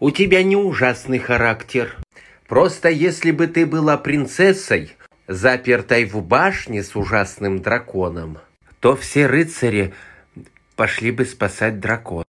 У тебя не ужасный характер. Просто если бы ты была принцессой, запертой в башне с ужасным драконом, то все рыцари пошли бы спасать дракона.